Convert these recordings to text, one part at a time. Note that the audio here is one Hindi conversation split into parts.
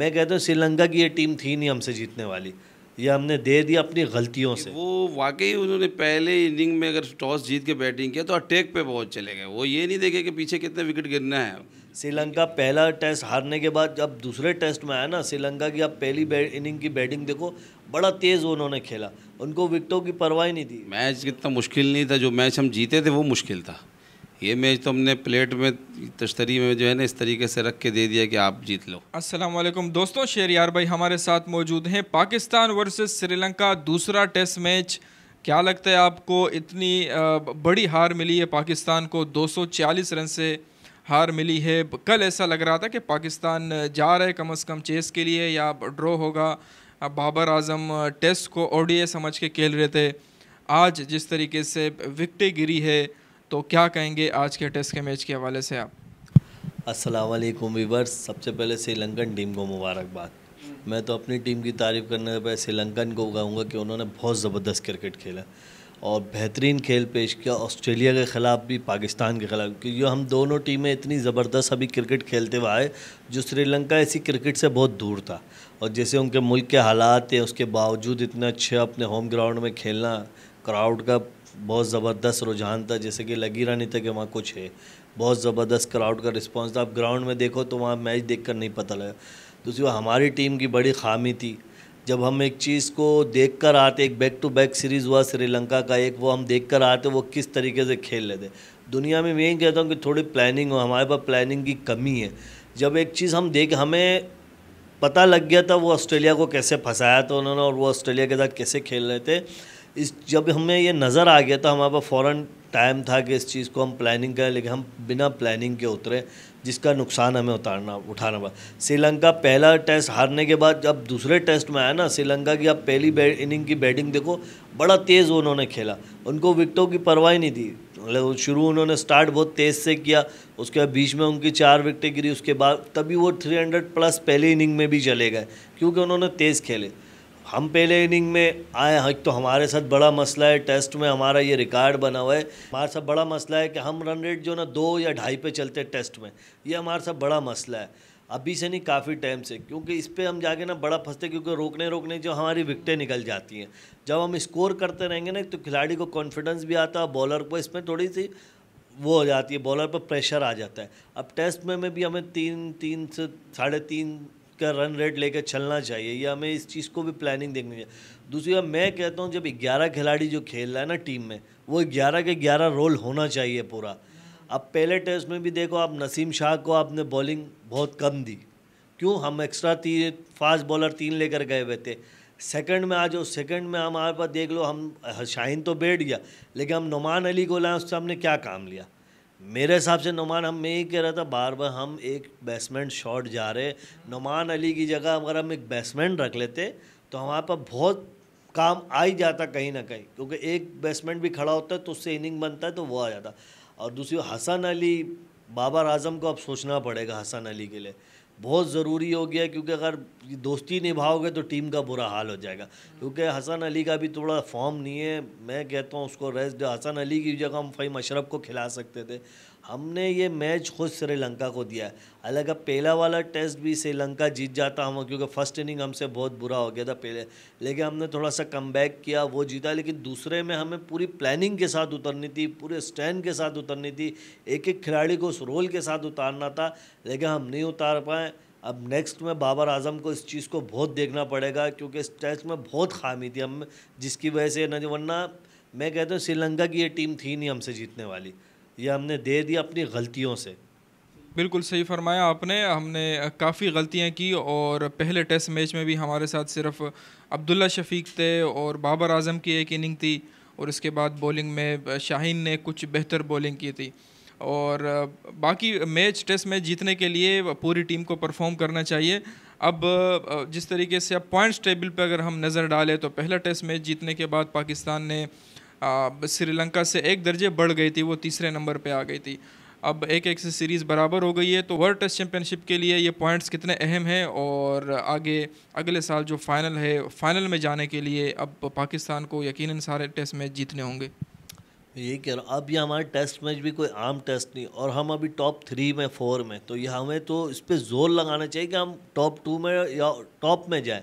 मैं कहता तो हूँ श्रीलंका की ये टीम थी नहीं हमसे जीतने वाली ये हमने दे दी अपनी गलतियों से वो वाकई उन्होंने पहले इनिंग में अगर टॉस जीत के बैटिंग किया तो अटैक पे बहुत चले गए वो ये नहीं देखे कि पीछे कितने विकेट गिरना है श्रीलंका पहला टेस्ट हारने के बाद जब दूसरे टेस्ट में आया ना श्रीलंका की अब पहली इनिंग की बैटिंग देखो बड़ा तेज़ उन्होंने खेला उनको विकटों की परवाह नहीं थी मैच कितना मुश्किल नहीं था जो मैच हम जीते थे वो मुश्किल था ये मैच तो हमने प्लेट में तश्तरी में जो है ना इस तरीके से रख के दे दिया कि आप जीत लो अस्सलाम वालेकुम दोस्तों शेर यार भाई हमारे साथ मौजूद हैं पाकिस्तान वर्सेस श्रीलंका दूसरा टेस्ट मैच क्या लगता है आपको इतनी बड़ी हार मिली है पाकिस्तान को 240 रन से हार मिली है कल ऐसा लग रहा था कि पाकिस्तान जा रहे कम अज़ कम चेस के लिए या ड्रॉ होगा बाबर आजम टेस्ट को ओडीए समझ के खेल रहे थे आज जिस तरीके से विकटें गिरी है तो क्या कहेंगे आज के टेस्ट के मैच के हवाले से आप असलकुम वीवर्स सबसे पहले श्रीलंकन टीम को मुबारकबाद मैं तो अपनी टीम की तारीफ़ करने पर श्रीलंकन को कहूँगा कि उन्होंने बहुत ज़बरदस्त क्रिकेट खेला और बेहतरीन खेल पेश किया ऑस्ट्रेलिया के ख़िलाफ़ भी पाकिस्तान के ख़िलाफ़ क्योंकि हम दोनों टीमें इतनी ज़बरदस्त अभी क्रिकेट खेलते हुए आए जो श्रीलंका ऐसी क्रिकेट से बहुत दूर था और जैसे उनके मुल्क के हालात थे उसके बावजूद इतना अच्छे अपने होम ग्राउंड में खेलना क्राउड का बहुत ज़बरदस्त रुझान था जैसे कि लगी रहा नहीं था कि वहाँ कुछ है बहुत ज़बरदस्त क्राउड का रिस्पॉन्स था आप ग्राउंड में देखो तो वहाँ मैच देख कर नहीं पता लगा दूसरी बात हमारी टीम की बड़ी खामी थी जब हम एक चीज़ को देख कर आते एक बैक टू बैक सीरीज़ हुआ श्रीलंका का एक वो हम देख कर आते वो किस तरीके से खेल लेते दुनिया में मैं यही कहता हूँ कि थोड़ी प्लानिंग हो हमारे पास प्लानिंग की कमी है जब एक चीज़ हम देख हमें पता लग गया था वो ऑस्ट्रेलिया को कैसे फंसाया था उन्होंने और वो ऑस्ट्रेलिया के साथ कैसे खेल रहे थे इस जब हमें ये नज़र आ गया तो हमारे पास फ़ौर टाइम था कि इस चीज़ को हम प्लानिंग करें लेकिन हम बिना प्लानिंग के उतरे जिसका नुकसान हमें उतारना उठाना पड़ा श्रीलंका पहला टेस्ट हारने के बाद जब दूसरे टेस्ट में आया ना श्रीलंका की आप पहली इनिंग की बैटिंग देखो बड़ा तेज़ उन्होंने खेला उनको विकटों की परवाह नहीं थी मतलब शुरू उन्होंने स्टार्ट बहुत तेज़ से किया उसके बाद बीच में उनकी चार विकटें गिरी उसके बाद तभी वो 300 प्लस पहले इनिंग में भी चले गए क्योंकि उन्होंने तेज़ खेले हम पहले इनिंग में आए हैं हाँ, तो हमारे साथ बड़ा मसला है टेस्ट में हमारा ये रिकॉर्ड बना हुआ है हमारे साथ बड़ा मसला है कि हम रन रेट जो ना दो या ढाई पे चलते हैं टेस्ट में ये हमारे साथ बड़ा मसला है अभी से नहीं काफ़ी टाइम से क्योंकि इस पर हम जाके ना बड़ा फंसते क्योंकि रोकने रोकने जो हमारी विकटें निकल जाती हैं जब हम स्कोर करते रहेंगे ना तो खिलाड़ी को कॉन्फिडेंस भी आता है बॉलर को इसमें थोड़ी सी वो हो जाती है बॉलर पर प्रेशर आ जाता है अब टेस्ट में, में भी हमें तीन तीन से साढ़े तीन का रन रेट लेकर चलना चाहिए या हमें इस चीज़ को भी प्लानिंग देखनी चाहिए दूसरी बात मैं कहता हूँ जब ग्यारह खिलाड़ी जो खेल रहा है ना टीम में वो ग्यारह के ग्यारह रोल होना चाहिए पूरा अब पहले टेस्ट में भी देखो आप नसीम शाह को आपने बॉलिंग बहुत कम दी क्यों हम एक्स्ट्रा तीन फास्ट बॉलर तीन लेकर गए हुए थे सेकंड में आ जाओ सेकंड में हमारे पास देख लो हम शाहीन तो बैठ गया लेकिन हम नुमान अली को लाए उससे हमने क्या काम लिया मेरे हिसाब से नुमान हम मैं ही कह रहा था बार बार हम एक बैट्समैन शॉट जा रहे नुमान अली की जगह अगर हम एक बैट्समैन रख लेते तो हमारे पास बहुत काम आ ही जाता कहीं ना कहीं क्योंकि एक बैट्समैन भी खड़ा होता है तो उससे इनिंग बनता है तो वो आ जाता और दूसरी हसन अली बाबर आजम को अब सोचना पड़ेगा हसन अली के लिए बहुत ज़रूरी हो गया क्योंकि अगर दोस्ती निभाओगे तो टीम का बुरा हाल हो जाएगा क्योंकि हसन अली का भी थोड़ा फॉर्म नहीं है मैं कहता हूँ उसको रेस्ट हसन अली की जगह हम फ़हीम अशरफ को खिला सकते थे हमने ये मैच खुद श्रीलंका को दिया है अब पहला वाला टेस्ट भी श्रीलंका जीत जाता हम क्योंकि फर्स्ट इनिंग हमसे बहुत बुरा हो गया था पहले लेकिन हमने थोड़ा सा कम बैक किया वो जीता लेकिन दूसरे में हमें पूरी प्लानिंग के साथ उतरनी थी पूरे स्टैंड के साथ उतरनी थी एक एक खिलाड़ी को उस रोल के साथ उतारना था लेकिन हम नहीं उतार पाए अब नेक्स्ट में बाबर आजम को इस चीज़ को बहुत देखना पड़ेगा क्योंकि इस टेस्ट में बहुत खामी थी हम जिसकी वजह से न वरना मैं कहता हूँ श्रीलंका की ये टीम थी नहीं हमसे जीतने वाली ये हमने दे दिया अपनी गलतियों से बिल्कुल सही फरमाया आपने हमने काफ़ी गलतियाँ की और पहले टेस्ट मैच में भी हमारे साथ सिर्फ अब्दुल्ला शफीक थे और बाबर आजम की एक इनिंग थी और इसके बाद बॉलिंग में शाहीन ने कुछ बेहतर बॉलिंग की थी और बाकी मैच टेस्ट मैच जीतने के लिए पूरी टीम को परफॉर्म करना चाहिए अब जिस तरीके से अब पॉइंट्स टेबल पर अगर हम नज़र डालें तो पहला टेस्ट मैच जीतने के बाद पाकिस्तान ने श्रीलंका से एक दर्जे बढ़ गई थी वो तीसरे नंबर पे आ गई थी अब एक एक से सीरीज़ बराबर हो गई है तो वर्ल्ड टेस्ट चैम्पियनशिप के लिए ये पॉइंट्स कितने अहम हैं और आगे अगले साल जो फाइनल है फाइनल में जाने के लिए अब पाकिस्तान को यकीनन सारे टेस्ट मैच जीतने होंगे यही कह रहा अब ये हमारे टेस्ट मैच भी कोई आम टेस्ट नहीं और हम अभी टॉप थ्री में फोर में तो ये हमें तो इस पर जोर लगाना चाहिए कि हम टॉप टू में या टॉप में जाएँ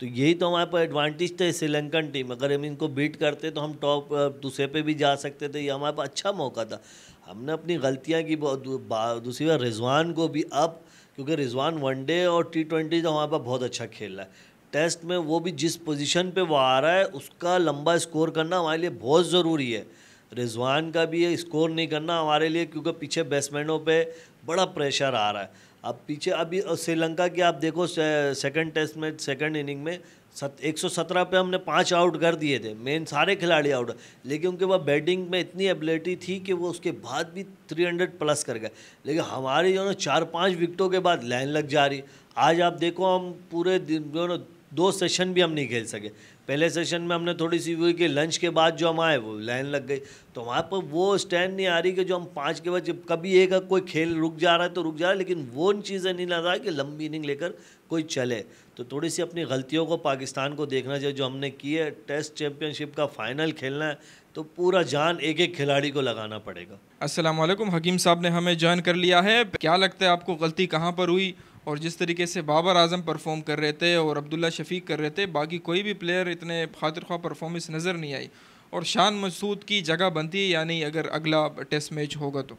तो यही तो हमारे पास एडवांटेज थे श्रीलंकन टीम अगर हम इनको बीट करते तो हम टॉप दूसरे पे भी जा सकते थे ये हमारे पास अच्छा मौका था हमने अपनी गलतियाँ की दूसरी बार रिजवान को भी अब क्योंकि रिजवान वनडे और टी ट्वेंटी तो हमारे पास बहुत अच्छा खेल रहा है टेस्ट में वो भी जिस पोजीशन पे वो आ रहा है उसका लंबा स्कोर करना हमारे लिए बहुत ज़रूरी है रिजवान का भी ये स्कोर नहीं करना हमारे लिए क्योंकि पीछे बैट्समैनों पे बड़ा प्रेशर आ रहा है अब पीछे अभी श्रीलंका की आप देखो सेकंड टेस्ट में सेकंड इनिंग में सत एक सौ सत्रह पे हमने पांच आउट कर दिए थे मेन सारे खिलाड़ी आउट लेकिन उनके पास बैटिंग में इतनी एबिलिटी थी कि वो उसके बाद भी थ्री हंड्रेड प्लस कर गए लेकिन हमारी जो ना चार पांच विकटों के बाद लाइन लग जा रही आज आप देखो हम पूरे दिन जो ना दो सेशन भी हम नहीं खेल सके पहले सेशन में हमने थोड़ी सी हुई कि लंच के बाद जो हम आए वो लाइन लग गई तो वहाँ पर वो स्टैंड नहीं आ रही कि जो हम पाँच के बाद जब कभी एक कोई खेल रुक जा रहा है तो रुक जा रहा है लेकिन वो चीज़ें नहीं लग रहा कि लंबी इनिंग लेकर कोई चले तो थोड़ी सी अपनी गलतियों को पाकिस्तान को देखना चाहिए जो हमने की है टेस्ट चैम्पियनशिप का फाइनल खेलना है तो पूरा जान एक एक खिलाड़ी को लगाना पड़ेगा असलम हकीम साहब ने हमें ज्वाइन कर लिया है क्या लगता है आपको गलती कहाँ पर हुई और जिस तरीके से बाबर आजम परफॉर्म कर रहे थे और अब्दुल्ला शफीक कर रहे थे बाकी कोई भी प्लेयर इतने खातिर खा परफॉर्मेंस नज़र नहीं आई और शान मसूद की जगह बनती है यानी अगर अगला टेस्ट मैच होगा तो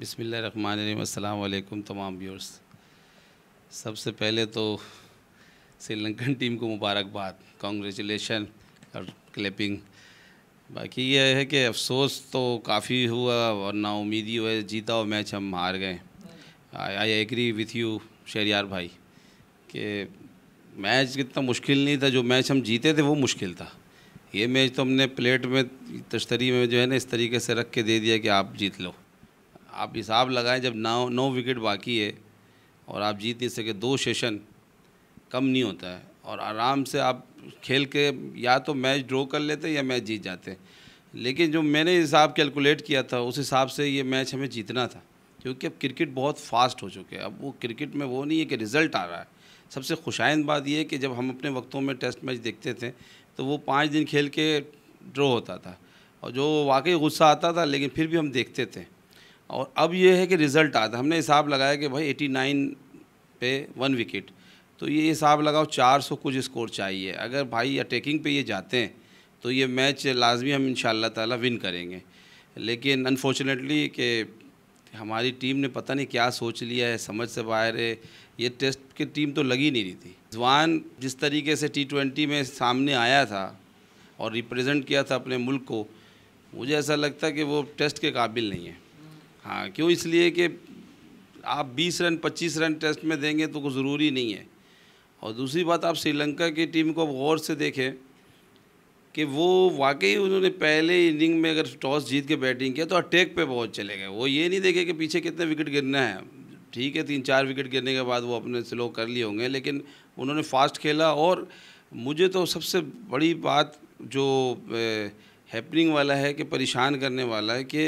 बसमिलकुम तमाम व्यूर्स सबसे पहले तो श्रीलंकन टीम को मुबारकबाद कॉन्ग्रेचुलेशन और क्लैपिंग बाकी यह है कि अफसोस तो काफ़ी हुआ और नाउमीदी हुआ जीता हुआ मैच हम हार गए आई एग्री विथ यू यार भाई कि मैच इतना मुश्किल नहीं था जो मैच हम जीते थे वो मुश्किल था ये मैच तो हमने प्लेट में तश्तरी में जो है ना इस तरीके से रख के दे दिया कि आप जीत लो आप हिसाब लगाएं जब नौ नौ विकेट बाकी है और आप जीत नहीं सके दो सेशन कम नहीं होता है और आराम से आप खेल के या तो मैच ड्रॉ कर लेते या मैच जीत जाते लेकिन जो मैंने हिसाब कैलकुलेट किया था उस हिसाब से ये मैच हमें जीतना था क्योंकि अब क्रिकेट बहुत फास्ट हो चुके हैं अब वो क्रिकेट में वो नहीं है कि रिज़ल्ट आ रहा है सबसे खुशाइन बात यह है कि जब हम अपने वक्तों में टेस्ट मैच देखते थे तो वो पाँच दिन खेल के ड्रॉ होता था और जो वाकई गुस्सा आता था लेकिन फिर भी हम देखते थे और अब ये है कि रिज़ल्ट आता हमने हिसाब लगाया कि भाई नाइन पे वन विकेट तो ये हिसाब लगाओ सौ कुछ स्कोर चाहिए अगर भाई अटैकिंग पे ये जाते हैं तो ये मैच लाजमी हम इन ताला विन करेंगे लेकिन अनफॉर्चुनेटली कि हमारी टीम ने पता नहीं क्या सोच लिया है समझ से बाहर है ये टेस्ट की टीम तो लगी नहीं रही थी जवान जिस तरीके से टी ट्वेंटी में सामने आया था और रिप्रेजेंट किया था अपने मुल्क को मुझे ऐसा लगता है कि वो टेस्ट के काबिल नहीं है हाँ क्यों इसलिए कि आप 20 रन 25 रन टेस्ट में देंगे तो कुछ ज़रूरी नहीं है और दूसरी बात आप श्रीलंका की टीम को गौर से देखें कि वो वाकई उन्होंने पहले इनिंग में अगर टॉस जीत के बैटिंग किया तो अटैक पे बहुत चले गए वो ये नहीं देखे कि पीछे कितने विकेट गिरना है ठीक है तीन चार विकेट गिरने के बाद वो अपने स्लो कर लिए होंगे लेकिन उन्होंने फास्ट खेला और मुझे तो सबसे बड़ी बात जो हैपनिंग वाला है कि परेशान करने वाला है कि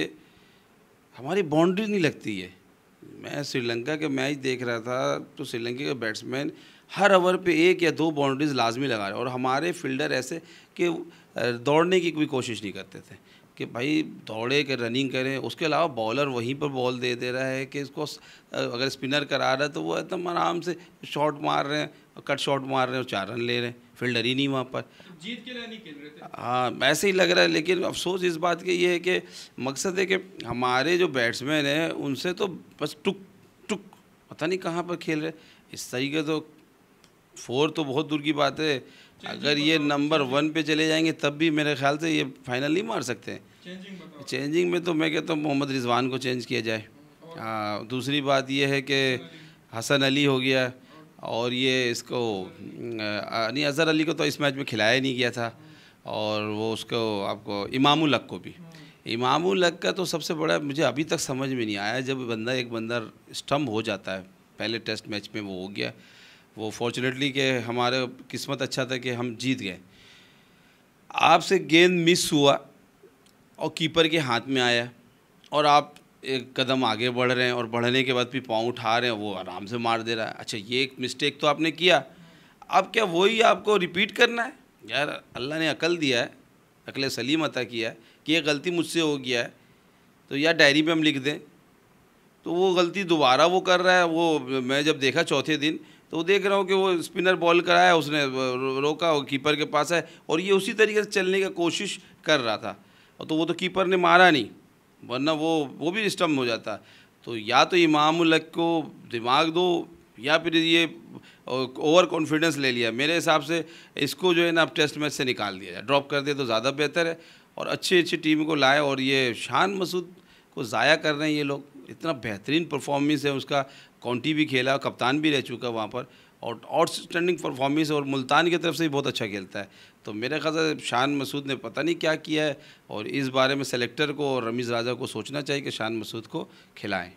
हमारी बाउंड्री नहीं लगती है मैं श्रीलंका के मैच देख रहा था तो श्रीलंका के बैट्समैन हर ओवर पे एक या दो बाउंड्रीज लाजमी लगा रहे और हमारे फील्डर ऐसे कि दौड़ने की कोई कोशिश नहीं करते थे कि भाई दौड़े के रनिंग करें उसके अलावा बॉलर वहीं पर बॉल दे दे रहा है कि इसको अगर स्पिनर करा रहा है तो वो एकदम आराम से शॉट मार रहे हैं कट शॉट मार रहे हैं और चार रन ले रहे हैं फील्डर ही नहीं वहाँ पर जीत के लिए नहीं खेल रहे थे हाँ ऐसे ही लग रहा है लेकिन अफसोस इस बात के ये है कि मकसद है कि हमारे जो बैट्समैन हैं उनसे तो बस टुक टुक पता नहीं कहाँ पर खेल रहे इस तरीके तो फोर तो बहुत दूर की बात है अगर ये नंबर वन पे चले जाएंगे तब भी मेरे ख्याल से ये फाइनल नहीं मार सकते चेंजिंग में तो मैं कहता हूँ मोहम्मद रिजवान को चेंज किया जाए आ, हाँ, दूसरी बात यह है कि हसन अली हो गया और ये इसको यानी अज़हर अली को तो इस मैच में खिलाया नहीं गया था और वो उसको आपको इमाम को भी hmm. इमाम का तो सबसे बड़ा मुझे अभी तक समझ में नहीं आया जब बंदा एक बंदा स्टम्प हो जाता है पहले टेस्ट मैच में वो हो गया वो फॉर्चुनेटली के हमारे किस्मत अच्छा था कि हम जीत गए आपसे गेंद मिस हुआ और कीपर के हाथ में आया और आप एक कदम आगे बढ़ रहे हैं और बढ़ने के बाद भी पाँव उठा रहे हैं वो आराम से मार दे रहा है अच्छा ये एक मिस्टेक तो आपने किया अब क्या वही आपको रिपीट करना है यार अल्लाह ने अकल दिया है अकल सलीम अता किया है कि ये गलती मुझसे हो गया है तो यार डायरी में हम लिख दें तो वो गलती दोबारा वो कर रहा है वो मैं जब देखा चौथे दिन तो देख रहा हूँ कि वो स्पिनर बॉल कराया उसने रोका वो कीपर के पास है और ये उसी तरीके से चलने का कोशिश कर रहा था और तो वो तो कीपर ने मारा नहीं वरना वो वो भी डिस्टर्ब हो जाता तो या तो इमामुल को दिमाग दो या फिर ये ओवर कॉन्फिडेंस ले लिया मेरे हिसाब से इसको जो है ना अब टेस्ट मैच से निकाल दिया जाए ड्रॉप कर दिया तो ज़्यादा बेहतर है और अच्छी अच्छी टीम को लाए और ये शान मसूद को ज़ाया कर रहे हैं ये लोग इतना बेहतरीन परफॉर्मेंस है उसका काउंटी भी खेला कप्तान भी रह चुका वहाँ पर और आउटस्टैंडिंग परफॉर्मेंस और मुल्तान की तरफ से भी बहुत अच्छा खेलता है तो मेरे ख्याल से शान मसूद ने पता नहीं क्या किया है और इस बारे में सेलेक्टर को और रमीज़ राजा को सोचना चाहिए कि शान मसूद को खिलाएँ